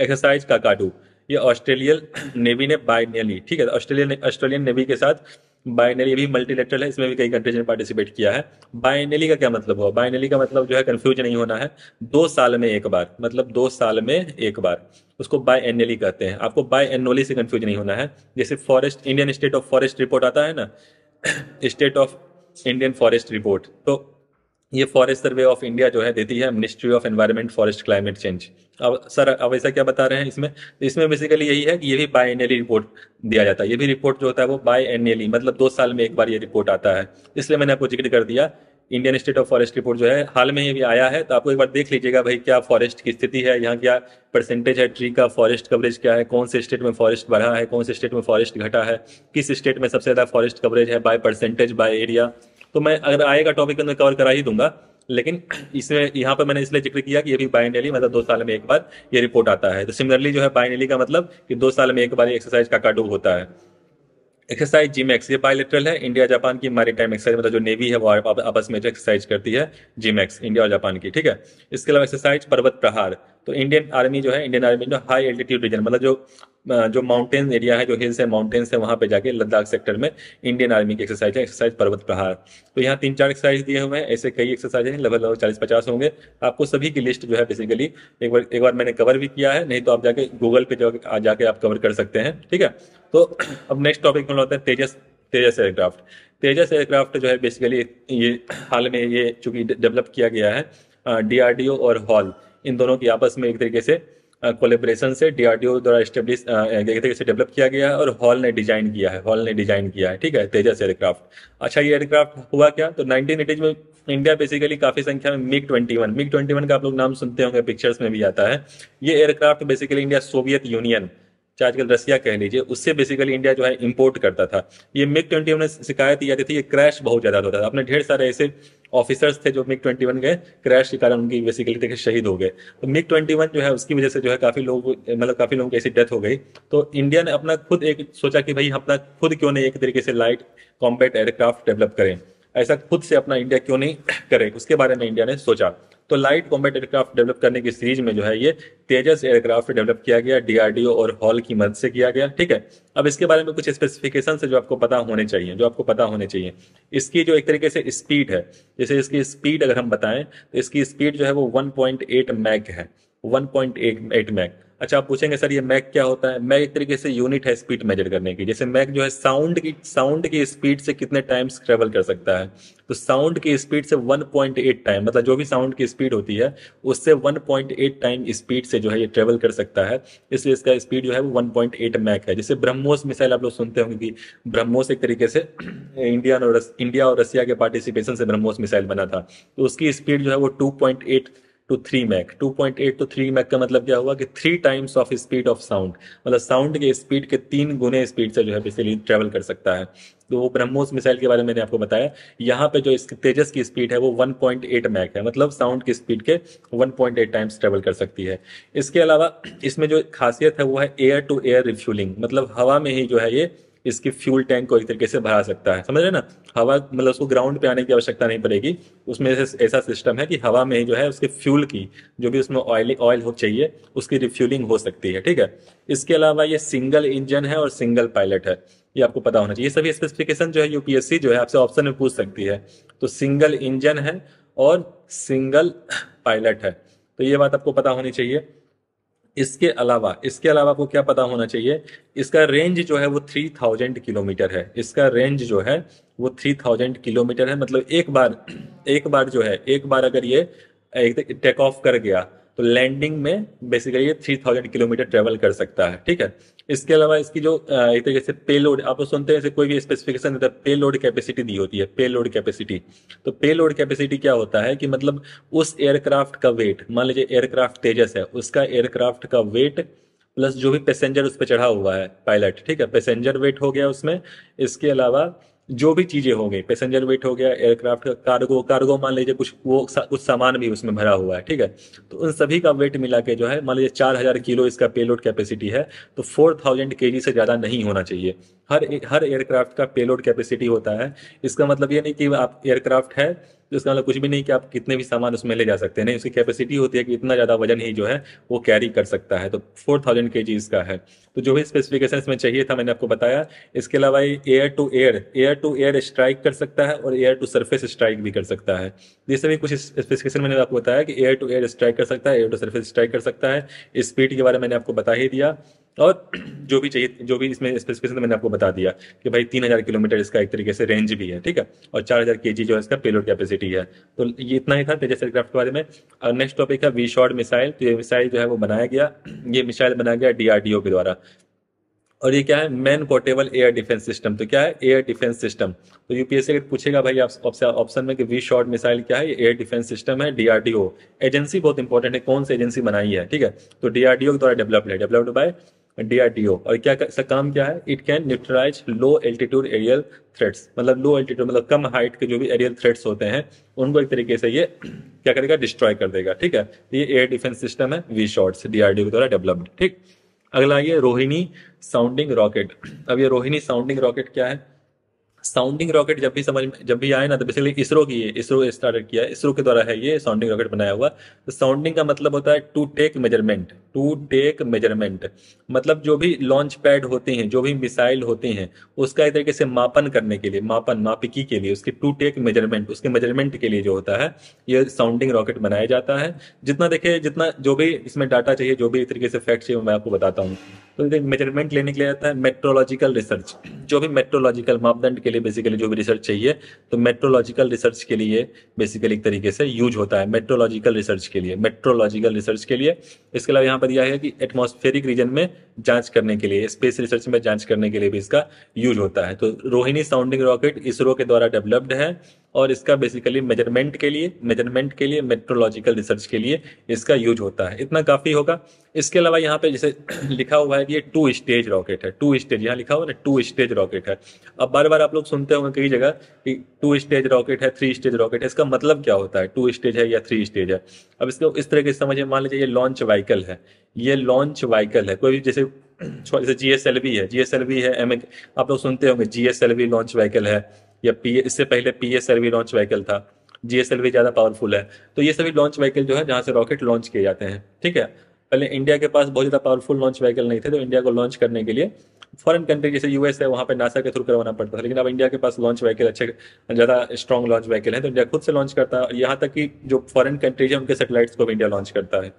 एक्सरसाइज का काटू ये ऑस्ट्रेलियन नेवी ने बाय ठीक है ऑस्ट्रेलियन ऑस्ट्रेलियन नेवी के साथ बाइनरी अभी मल्टीलेटरल है इसमें भी कई कंट्रीज ने पार्टिसिपेट किया है बाइनरी का क्या मतलब हुआ बाइनरी का मतलब जो है कंफ्यूज नहीं होना है दो साल में एक बार मतलब दो साल में एक बार उसको बाय कहते हैं आपको बाय से कंफ्यूज नहीं होना है जैसे forest Indian state of forest report आता है ना state of Indian forest report तो ये फॉरेस्ट सर्वे ऑफ इंडिया जो है देती है ministry of environment forest climate change अब सर अब ऐसा क्या बता रहे हैं इसमें तो इसमें बेसिकली यही है कि ये भी बाई एनएली रिपोर्ट दिया जाता है ये भी रिपोर्ट जो होता है वो बाय एनएली मतलब दो साल में एक बार ये रिपोर्ट आता है इसलिए मैंने आपको जिक्र कर दिया Indian state of forest report जो है हाल में ये भी आया है तो आपको एक बार देख लीजिएगा भाई क्या फॉरेस्ट की स्थिति है यहाँ क्या परसेंटेज है ट्री का फॉरेस्ट कवरेज क्या है कौन से स्टेट में फॉरेस्ट बढ़ा है कौन से स्टेट में फॉरेस्ट घटा है किस स्टेट में सबसे ज़्यादा फॉरेस्ट कवरेज है बाय परसेंटेज बाय एरिया तो मैं अगर आएगा टॉपिक के अंदर कवर करा ही दूंगा लेकिन इसमें यहाँ पर मैंने इसलिए जिक्र किया कि ये भी बाइनली मतलब दो साल में एक बार ये रिपोर्ट आता है तो सिमिलरली जो है बाइनली का मतलब कि दो साल में एक बार एक्सरसाइज का काडू होता है एक्सरसाइज मैक्स ये बायोलेट्रल है इंडिया जापान की हमारी टाइम एक्सरसाइज मतलब जो नेवी है वो आपस में जो एक्सरसाइज करती है जीमैक्स इंडिया और जापान की ठीक है इसके अलावा एक्सरसाइज पर्वत प्रहार तो इंडियन आर्मी जो है इंडियन आर्मी जो हाई एल्टीट्यूड रीजन मतलब जो जो माउंटेन एरिया है जो हिल्स है माउंटेन्स है वहाँ पे जाके लद्दाख सेक्टर में इंडियन आर्मी की एक्सरसाइज है एक्सरसाइज पर्वत प्रहार तो यहाँ तीन चार एक्सरसाइज दिए हुए हैं ऐसे कई एक्सरसाइज हैं लगभग लगभग चालीस पचास होंगे आपको सभी की लिस्ट जो है बेसिकली एक बार एक बार मैंने कवर भी किया है नहीं तो आप जाके गूगल पे जाके आप कवर कर सकते हैं ठीक है तो *clears throat* अब नेक्स्ट टॉपिक में होता है तेजस तेजस एयरक्राफ्ट तेजस एयरक्राफ्ट जो है बेसिकली ये हाल में ये चूंकि डेवलप किया गया है डीआरडीओ और हॉल इन दोनों की आपस में एक तरीके से कोलेब्रेशन से डीआरडीओ द्वारा स्टेब्लिश तरीके से डेवलप किया गया है और हॉल ने डिजाइन किया है हॉल ने डिजाइन किया है ठीक है तेजस एयरक्राफ्ट अच्छा ये एयरक्राफ्ट हुआ क्या तो नाइनटीन एटीज में इंडिया बेसिकली काफी संख्या में MiG twenty one MiG twenty one का आप लोग नाम सुनते होंगे पिक्चर्स में भी आता है ये aircraft basically India Soviet Union चाहे आजकल रसिया कह लीजिए उससे बेसिकली इंडिया जो है इम्पोर्ट करता था ये मिग ट्वेंटी वन शिकायत जाती थी ये क्रैश बहुत ज़्यादा होता था अपने ढेर सारे ऐसे ऑफिसर्स थे जो मिग ट्वेंटी वन गए क्रैश के कारण उनकी बेसिकली देखिए शहीद हो गए तो मिग ट्वेंटी वन जो है उसकी वजह से जो है काफ़ी लोग मतलब काफ़ी लोगों की ऐसी डेथ हो गई तो इंडिया ने अपना खुद एक सोचा कि भाई अपना खुद क्यों नहीं एक तरीके से लाइट कॉम्पैक्ट एयरक्राफ्ट डेवलप करें ऐसा खुद से अपना इंडिया क्यों नहीं *coughs* करे उसके बारे में इंडिया ने सोचा तो लाइट कॉम्बैट एयरक्राफ्ट डेवलप करने की सीरीज में जो है ये तेजस एयरक्राफ्ट डेवलप किया गया डीआरडीओ और हॉल की मदद से किया गया ठीक है अब इसके बारे में कुछ स्पेसिफिकेशन से जो आपको पता होने चाहिए जो आपको पता होने चाहिए इसकी जो एक तरीके से स्पीड है जैसे इसकी स्पीड अगर हम बताएं तो इसकी स्पीड जो है वो वन पॉइंट एट मैक है वन पॉइंट एट मैक अच्छा आप पूछेंगे सर ये मैक क्या होता है मैक एक तरीके से यूनिट है स्पीड मेजर करने की जैसे मैक जो है साउंड की साउंड की स्पीड से कितने टाइम्स ट्रेवल कर सकता है तो साउंड की स्पीड से 1.8 टाइम मतलब जो भी साउंड की स्पीड होती है उससे 1.8 टाइम स्पीड से जो है ये ट्रेवल कर सकता है इसलिए इसका स्पीड जो है वो 1.8 मैक है जैसे ब्रह्मोस मिसाइल आप लोग सुनते होंगे कि ब्रह्मोस एक तरीके से इंडिया और इंडिया और रसिया के पार्टिसिपेशन से ब्रह्मोस मिसाइल बना था तो उसकी स्पीड जो है वो two two three Mach two point eight two three Mach का मतलब क्या हुआ कि three times of speed of sound मतलब साउंड के स्पीड के तीन गुने स्पीड से जो है बेसिकली ट्रेवल कर सकता है तो वो ब्रह्मोस मिसाइल के बारे में मैंने आपको बताया यहाँ पे जो इसकी तेजस की स्पीड है वो 1.8 मैक है मतलब साउंड की स्पीड के 1.8 टाइम्स ट्रेवल कर सकती है इसके अलावा इसमें जो खासियत है वो है एयर टू एयर रिफ्यूलिंग मतलब हवा में ही जो है ये इसकी फ्यूल टैंक को एक तरीके से भरा सकता है समझ रहे ना हवा मतलब उसको ग्राउंड पे आने की आवश्यकता नहीं पड़ेगी उसमें ऐसा सिस्टम है कि हवा में ही जो है उसके फ्यूल की जो भी उसमें ऑयल ऑयल हो चाहिए उसकी रिफ्यूलिंग हो सकती है ठीक है इसके अलावा ये सिंगल इंजन है और सिंगल पायलट है ये आपको पता होना चाहिए सभी स्पेसिफिकेशन जो है यूपीएससी जो है आपसे ऑप्शन में पूछ सकती है तो सिंगल इंजन है और सिंगल पायलट है तो ये बात आपको पता होनी चाहिए इसके अलावा इसके अलावा आपको क्या पता होना चाहिए इसका रेंज जो है वो थ्री थाउजेंड किलोमीटर है इसका रेंज जो है वो थ्री थाउजेंड किलोमीटर है मतलब एक बार एक बार जो है एक बार अगर ये टेक ऑफ कर गया तो लैंडिंग में बेसिकली ये थाउजेंड किलोमीटर ट्रेवल कर सकता है ठीक है इसके अलावा इसकी जो एक तरीके से पे लोड आप सुनते हैं कोई भी स्पेसिफिकेशन देता है पे लोड कैपेसिटी दी होती है पे लोड कैपेसिटी तो पे लोड कैपेसिटी क्या होता है कि मतलब उस एयरक्राफ्ट का वेट मान लीजिए एयरक्राफ्ट तेजस है उसका एयरक्राफ्ट का वेट प्लस जो भी पैसेंजर उस पर चढ़ा हुआ है पायलट ठीक है पैसेंजर वेट हो गया उसमें इसके अलावा जो भी चीजें हो गई पैसेंजर वेट हो गया एयरक्राफ्ट का कार्गो कार्गो मान लीजिए कुछ वो कुछ सामान भी उसमें भरा हुआ है ठीक है तो उन सभी का वेट मिला के जो है मान लीजिए चार हजार किलो इसका पेलोड कैपेसिटी है तो फोर थाउजेंड के से ज्यादा नहीं होना चाहिए हर हर एयरक्राफ्ट का पेलोड कैपेसिटी होता है इसका मतलब ये नहीं कि आप एयरक्राफ्ट है तो इसका मतलब कुछ भी नहीं कि आप कितने भी सामान उसमें ले जा सकते हैं नहीं उसकी कैपेसिटी होती है कि इतना ज़्यादा वजन ही जो है वो कैरी कर सकता है तो फोर थाउजेंड के जी इसका है तो जो भी स्पेसिफिकेशन इसमें चाहिए था मैंने आपको बताया इसके अलावा ये air to air air to air strike कर सकता है और एयर टू सर्फेस स्ट्राइक भी कर सकता है जैसे तो भी कुछ स्पेसिफिकेशन मैंने आपको बताया कि एयर टू एयर स्ट्राइक कर सकता है एयर टू सर्फेस स्ट्राइक कर सकता है स्पीड के बारे में मैंने आपको बता ही दिया और जो भी चाहिए जो भी इसमें स्पेसिफिकेशन मैंने आपको बता दिया कि भाई तीन हज़ार किलोमीटर इसका एक तरीके से रेंज भी है ठीक है और चार हज़ार के जी जो है इसका पेलोड कैपेसिटी है तो ये इतना ही था तेजस एयरक्राफ्ट के बारे में और नेक्स्ट टॉपिक है वी शॉर्ट मिसाइल तो ये मिसाइल जो है वो बनाया गया ये मिसाइल बनाया गया डीआरडीओ के द्वारा और ये क्या है man portable air defence system तो क्या है एयर डिफेंस सिस्टम तो यूपीएससी अगर पूछेगा भाई आपसे ऑप्शन में कि वी शॉर्ट मिसाइल क्या है ये एयर डिफेंस सिस्टम है डीआरडीओ एजेंसी बहुत इंपॉर्टेंट है कौन सी एजेंसी बनाई है ठीक है तो डीआरडीओ के द्वारा डेवलप्ड है डेवलप्ड बाय डीआरडीओ और क्या इसका काम क्या है it can neutralise low altitude aerial threats मतलब लो एल्टीट्यूड मतलब कम हाइट के जो भी एरियल थ्रेट्स होते हैं उनको एक तरीके से ये *clears throat* क्या करेगा डिस्ट्रॉय कर देगा ठीक है तो ये एयर डिफेंस सिस्टम है वी शॉर्ट्स डीआरडीओ के द्वारा डेवलप्ड ठीक अगला ये रोहिणी साउंडिंग रॉकेट अब ये रोहिणी साउंडिंग रॉकेट क्या है साउंडिंग रॉकेट जब भी समझ में जब भी आए ना तो बेसिकली इसरो की है इसरो स्टार्ट किया इसरो के द्वारा है ये साउंडिंग रॉकेट बनाया हुआ तो साउंडिंग का मतलब होता है to take measurement to take measurement मतलब जो भी लॉन्च पैड होते हैं जो भी मिसाइल होते हैं उसका एक तरीके से मापन करने के लिए मापन मापिकी के लिए उसकी टू टेक मेजरमेंट उसके मेजरमेंट के लिए जो होता है ये साउंडिंग रॉकेट बनाया जाता है जितना देखे जितना जो भी इसमें डाटा चाहिए जो भी तरीके से फैक्ट चाहिए मैं आपको बताता हूँ तो मेजरमेंट लेने के लिए रहता है मेट्रोलॉजिकल रिसर्च जो भी मेट्रोलॉजिकल मापदंड के लिए बेसिकली जो भी रिसर्च चाहिए तो मेट्रोलॉजिकल रिसर्च के लिए बेसिकली एक तरीके से यूज होता है मेट्रोलॉजिकल रिसर्च के लिए मेट्रोलॉजिकल रिसर्च के लिए इसके अलावा यहाँ पर यह है कि एटमोस्फेरिक रीजन में जांच करने के लिए स्पेस रिसर्च में जांच करने के लिए भी इसका यूज होता है तो रोहिणी साउंडिंग रॉकेट इसरो के द्वारा डेवलप्ड है और इसका बेसिकली मेजरमेंट के लिए मेजरमेंट के लिए मेट्रोलॉजिकल रिसर्च के लिए इसका यूज होता है इतना काफ़ी होगा इसके अलावा यहाँ पे जैसे *clears throat* लिखा हुआ है कि ये टू स्टेज रॉकेट है टू स्टेज यहाँ लिखा हुआ ना टू स्टेज रॉकेट है अब बार बार आप लोग सुनते होंगे कई जगह कि टू स्टेज रॉकेट है थ्री स्टेज रॉकेट है इसका मतलब क्या होता है टू स्टेज है या थ्री स्टेज है अब इसको इस तरह के समझ मान लीजिए ये लॉन्च वाइकल है ये लॉन्च वाइकल है कोई जैसे *clears throat* जैसे जीएसएलवी है जीएसएलवी है एम आप लोग सुनते होंगे जीएसएलवी लॉन्च वाइकल है या पी इससे पहले पी एस लॉन्च व्हीकल था जीएसएल भी ज़्यादा पावरफुल है तो ये सभी लॉन्च व्हीकल जो है जहां से रॉकेट लॉन्च किए जाते हैं ठीक है पहले इंडिया के पास बहुत ज़्यादा पावरफुल लॉन्च व्हीकल नहीं थे तो इंडिया को लॉन्च करने के लिए फॉरेन कंट्री जैसे यूएस है वहां पे नासा के थ्रू करवाना पड़ता था लेकिन अब इंडिया के पास लॉन्च व्हीकल अच्छे ज़्यादा स्ट्रॉन्ग लॉन्च व्हीकल है तो इंडिया खुद से लॉन्च करता है यहाँ तक कि जो फॉरेन कंट्रीज है उनके सेटेलाइट्स को भी इंडिया लॉन्च करता है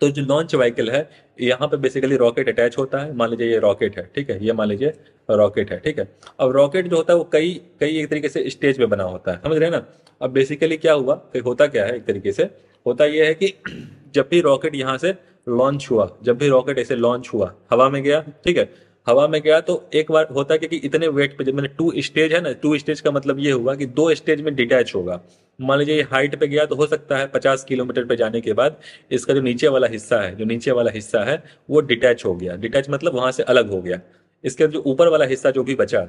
तो जो लॉन्च व्हीकल है यहाँ पे बेसिकली रॉकेट अटैच होता है मान लीजिए ये रॉकेट है ठीक है ये मान लीजिए रॉकेट है ठीक है अब रॉकेट जो होता है वो कई कई एक तरीके से स्टेज में बना होता है समझ रहे हैं ना अब बेसिकली क्या हुआ होता क्या है एक तरीके से होता यह है कि *clears throat* जब भी रॉकेट यहाँ से लॉन्च हुआ जब भी रॉकेट ऐसे लॉन्च हुआ हवा में गया ठीक है हवा में गया तो एक बार होता है कि इतने वेट पे मतलब टू स्टेज है ना टू स्टेज का मतलब ये हुआ कि दो स्टेज में डिटैच होगा मान लीजिए हाइट पे गया तो हो सकता है पचास किलोमीटर पे जाने के बाद इसका जो नीचे वाला हिस्सा है जो नीचे वाला हिस्सा है वो डिटैच हो गया डिटैच मतलब वहां से अलग हो गया इसके जो ऊपर वाला हिस्सा जो भी बचा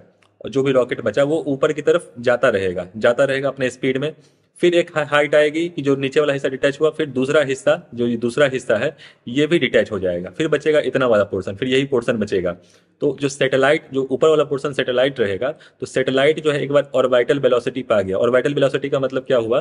जो भी रॉकेट बचा वो ऊपर की तरफ जाता रहेगा जाता रहेगा अपने स्पीड में फिर एक हाइट आएगी कि जो नीचे वाला हिस्सा डिटैच हुआ फिर दूसरा हिस्सा जो ये दूसरा हिस्सा है ये भी डिटैच हो जाएगा फिर बचेगा इतना वाला पोर्सन फिर यही पोर्सन बचेगा तो जो सैटेलाइट जो ऊपर वाला पोर्सन सैटेलाइट रहेगा तो सैटेलाइट जो है एक बार ऑर्बिटल वेलोसिटी पा आ गया ऑर्बिटल वेलोसिटी का मतलब क्या हुआ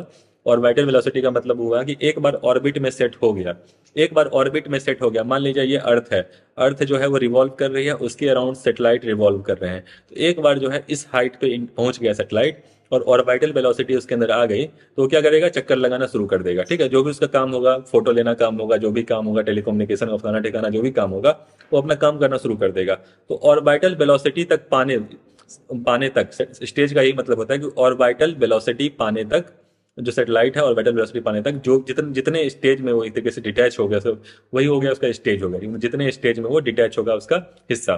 ऑर्बिटल वेलोसिटी का मतलब हुआ कि एक बार ऑर्बिट में सेट हो गया एक बार ऑर्बिट में सेट हो गया मान लीजिए ये अर्थ है अर्थ जो है वो रिवॉल्व कर रही है उसके अराउंड सेटेलाइट रिवॉल्व कर रहे हैं तो एक बार जो है इस हाइट पे पहुंच गया सेटेलाइट और ऑर्बिटल वेलोसिटी उसके अंदर आ गई तो क्या करेगा चक्कर लगाना शुरू कर देगा ठीक है जो भी उसका काम होगा फोटो लेना काम होगा जो भी काम होगा टेलीकोम्युनिकेशन अफसाना ठिकाना जो भी काम होगा वो अपना काम करना शुरू कर देगा तो ऑर्बिटल वेलोसिटी तक पाने पाने तक स्टेज का यही मतलब होता है कि ऑर्बिटल वेलोसिटी पाने तक जो सेटेलाइट है और बैटल वेलोसिटी पाने तक जो जितने जितने स्टेज में वो एक तरीके से डिटैच हो गया सब वही हो गया उसका स्टेज हो गया जितने स्टेज में वो डिटैच होगा उसका हिस्सा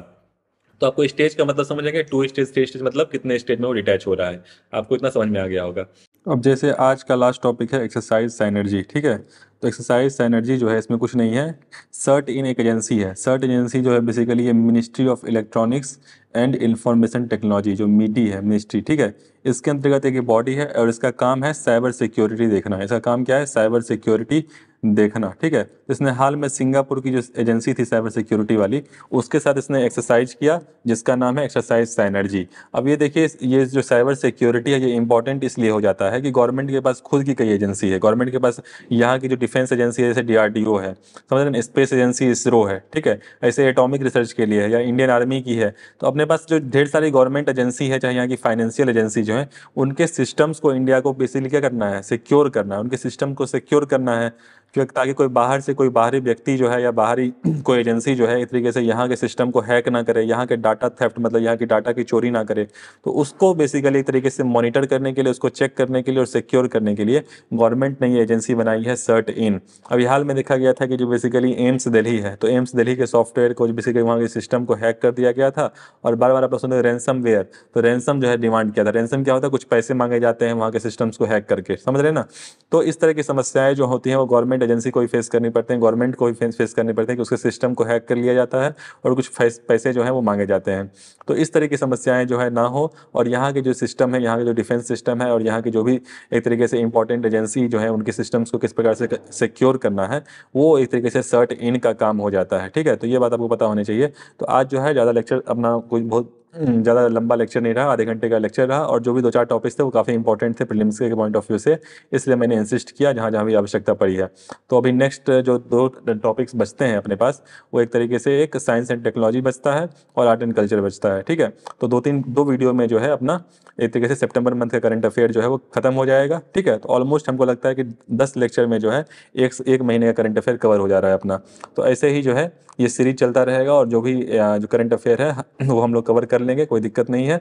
तो आपको स्टेज का मतलब समझ आएगा टू स्टेज थ्री स्टेज मतलब कितने स्टेज में वो डिटैच हो रहा है आपको इतना समझ में आ गया होगा अब जैसे आज का लास्ट टॉपिक है एक्सरसाइज साइनर्जी ठीक है तो एक्सरसाइज साइनर्जी जो है इसमें कुछ नहीं है सर्ट इन एक एजेंसी है सर्ट एजेंसी जो है बेसिकली ये ministry of electronics and information technology जो मीटी है मिनिस्ट्री ठीक है इसके अंतर्गत एक बॉडी है और इसका काम है साइबर सिक्योरिटी देखना इसका काम क्या है साइबर सिक्योरिटी देखना ठीक है इसने हाल में सिंगापुर की जो एजेंसी थी साइबर सिक्योरिटी वाली उसके साथ इसने एक्सरसाइज किया जिसका नाम है एक्सरसाइज साइनर्जी अब ये देखिए ये जो साइबर सिक्योरिटी है ये इंपॉर्टेंट इसलिए हो जाता है कि गवर्नमेंट के पास खुद की कई एजेंसी है गवर्नमेंट के पास यहाँ की जो डिफेंस एजेंसी है जैसे डी है समझ रहे स्पेस एजेंसी इसरो है ठीक है ऐसे एटोमिक रिसर्च के लिए है या इंडियन आर्मी की है तो अपने पास जो ढेर सारी गवर्नमेंट एजेंसी है चाहे यहाँ की फाइनेंशियल एजेंसी जो है उनके सिस्टम्स को इंडिया को बेसिकली क्या करना है सिक्योर करना है उनके सिस्टम को सिक्योर करना है क्योंकि ताकि कोई बाहर से कोई बाहरी व्यक्ति जो है या बाहरी *clears throat* कोई एजेंसी जो है इस तरीके से यहाँ के सिस्टम को हैक ना करे यहाँ के डाटा थेफ्ट मतलब यहाँ की डाटा की चोरी ना करे तो उसको बेसिकली एक तरीके से मॉनिटर करने के लिए उसको चेक करने के लिए और सिक्योर करने के लिए गवर्नमेंट ने ये एजेंसी बनाई है सर्ट इन अभी हाल में देखा गया था कि जो बेसिकली एम्स दिल्ली है तो एम्स दिल्ली के सॉफ्टवेयर को बेसिकली वहाँ के सिस्टम को हैक कर दिया गया था और बार बार आप लोग सुनते रैनसम वेयर तो रेंसम जो है डिमांड किया था रेंसम क्या होता है कुछ पैसे मांगे जाते हैं वहाँ के सिस्टम्स को हैक करके समझ रहे ना तो इस तरह की समस्याएं जो होती हैं वो गवर्नमेंट एजेंसी को ही फेस करनी पड़ते हैं गवर्नमेंट को ही फेस करनी पड़ते हैं कि उसके सिस्टम को हैक कर लिया जाता है और कुछ पैसे जो है वो मांगे जाते हैं तो इस तरह की समस्याएं जो है ना हो और यहाँ के जो सिस्टम है यहाँ के जो डिफेंस सिस्टम है और यहाँ के जो भी एक तरीके से इंपॉर्टेंट एजेंसी जो है उनके सिस्टम्स को किस प्रकार से सिक्योर करना है वो एक तरीके से सर्ट इन का काम हो जाता है ठीक है तो ये बात आपको पता होनी चाहिए तो आज जो है ज़्यादा लेक्चर अपना कोई बहुत हम्म, ज़्यादा लंबा लेक्चर नहीं रहा आधे घंटे का लेक्चर रहा और जो भी दो चार टॉपिक्स थे वो काफ़ी इंपॉर्टेंट थे प्रिलिम्स के पॉइंट ऑफ व्यू से इसलिए मैंने इंसिस्ट किया जहाँ जहाँ भी आवश्यकता पड़ी है तो अभी नेक्स्ट जो दो टॉपिक्स बचते हैं अपने पास वो एक तरीके से एक साइंस एंड टेक्नोलॉजी बचता है और आर्ट एंड कल्चर बचता है ठीक है तो दो तीन दो वीडियो में जो है अपना एक तरीके से सेप्टेम्बर मंथ का करंट अफेयर जो है वो खत्म हो जाएगा ठीक है तो ऑलमोस्ट हमको लगता है कि दस लेक्चर में जो है एक एक महीने का करंट अफेयर कवर हो जा रहा है अपना तो ऐसे ही जो है ये सीरीज चलता रहेगा और जो भी जो करंट अफेयर है *clears throat* वो हम लोग कवर कर लेंगे कोई दिक्कत नहीं है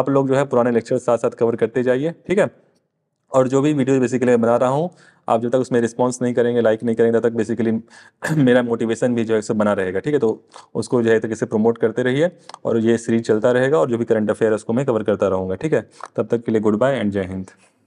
आप लोग जो है पुराने लेक्चर साथ साथ कवर करते जाइए ठीक है और जो भी वीडियो बेसिकली मैं बना रहा हूँ आप जब तक उसमें रिस्पॉन्स नहीं करेंगे लाइक नहीं करेंगे तब तक बेसिकली *clears throat* मेरा मोटिवेशन भी जो है सब बना रहेगा ठीक है तो उसको जो है तरीके से प्रमोट करते रहिए और ये सीरीज चलता रहेगा और जो भी करंट अफेयर है उसको मैं कवर करता रहूँगा ठीक है तब तक के लिए गुड बाय एंड जय हिंद